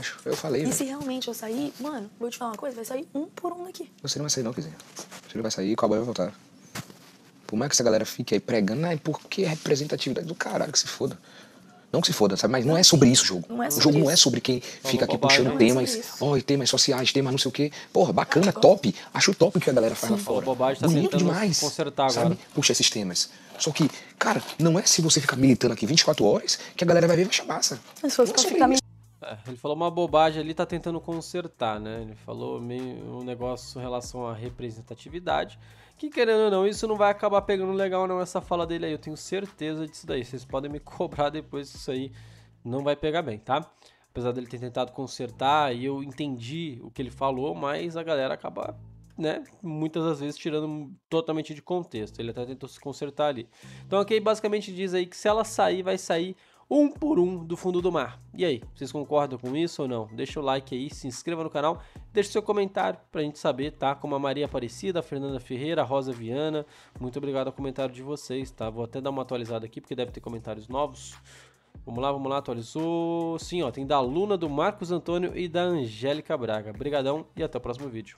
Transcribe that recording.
Acho, eu falei. E velho. Né? se realmente eu sair, mano, vou te falar uma coisa, vai sair um por um daqui. Você não vai sair não, quiser. Você não vai sair e a boia vai voltar. Por mais que essa galera fique aí pregando, ah, por que representatividade do caralho que se foda. Não que se foda, sabe? Mas não é sobre isso o jogo. É o jogo isso. não é sobre quem fica aqui puxando é temas, é oh, temas sociais, temas não sei o quê. Porra, bacana, top. Acho top o que a galera faz Sim. lá fora. Bobagem tá Bonito demais. Consertar agora. Sabe? Puxa esses temas. Só que, cara, não é se você ficar militando aqui 24 horas que a galera vai ver e vai chamar. Se você é ficar militando ele falou uma bobagem ali, tá tentando consertar, né? Ele falou meio um negócio em relação à representatividade, que querendo ou não, isso não vai acabar pegando legal não essa fala dele aí. Eu tenho certeza disso daí. Vocês podem me cobrar depois isso aí não vai pegar bem, tá? Apesar dele ter tentado consertar e eu entendi o que ele falou, mas a galera acaba né, muitas das vezes tirando totalmente de contexto. Ele até tentou se consertar ali. Então aqui okay, basicamente diz aí que se ela sair, vai sair um por um do fundo do mar. E aí, vocês concordam com isso ou não? Deixa o like aí, se inscreva no canal, deixe seu comentário pra gente saber, tá? Como a Maria Aparecida, a Fernanda Ferreira, a Rosa Viana, muito obrigado ao comentário de vocês, tá? Vou até dar uma atualizada aqui, porque deve ter comentários novos. Vamos lá, vamos lá, atualizou. Sim, ó, tem da Luna, do Marcos Antônio e da Angélica Braga. Obrigadão e até o próximo vídeo.